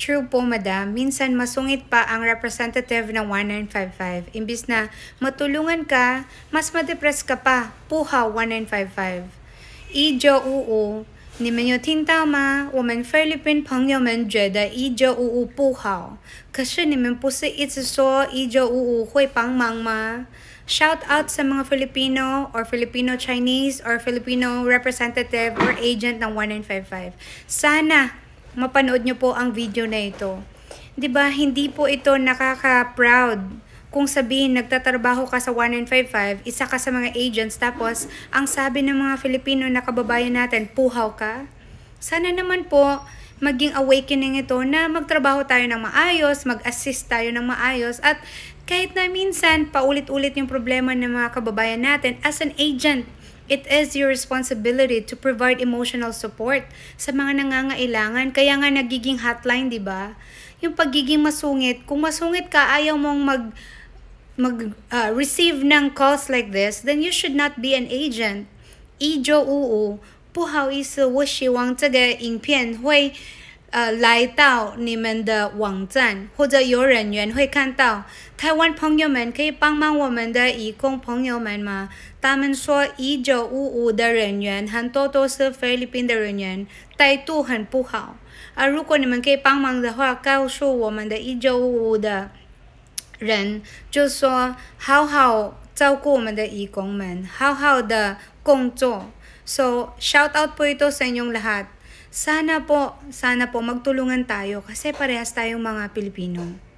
True po, madam. Minsan masungit pa ang representative ng 1955. Imbis na matulungan ka, mas madepress ka pa. Puha 1955. Ijo uu. Shout out sa mga Filipino or Filipino Chinese or Filipino representative or agent ng 1955. Sana mapanood nyo po ang video na ito. 'Di ba hindi po ito nakaka-proud kung sabihin nagtatrabaho ka sa 1955, isa ka sa mga agents, tapos ang sabi ng mga Filipino na kababayan natin, puhaw ka. Sana naman po maging awakening ito na magtrabaho tayo ng maayos, mag-assist tayo ng maayos, at kahit na minsan paulit-ulit yung problema ng mga kababayan natin, as an agent, It is your responsibility to provide emotional support sa mga nangangailangan. Kaya nga nagiging hotline, di ba? Yung pagiging masungit, kung masungit ka, ayaw mong mag mag uh, receive ng calls like this, then you should not be an agent. Ijo uu, wang 不好意思，我希望这个影片会呃，来到你们的网站或者有人员会看到，台湾朋友们可以帮忙我们的义工朋友们吗？他们说1955的人员很多都是菲律宾的人员，态度很不好。啊，如果你们可以帮忙的话，告诉我们的1955的人就说好好照顾我们的义工们，好好的工作。So shout out to you all. Sana po, sana po magtulungan tayo kasi parehas tayong mga Pilipino.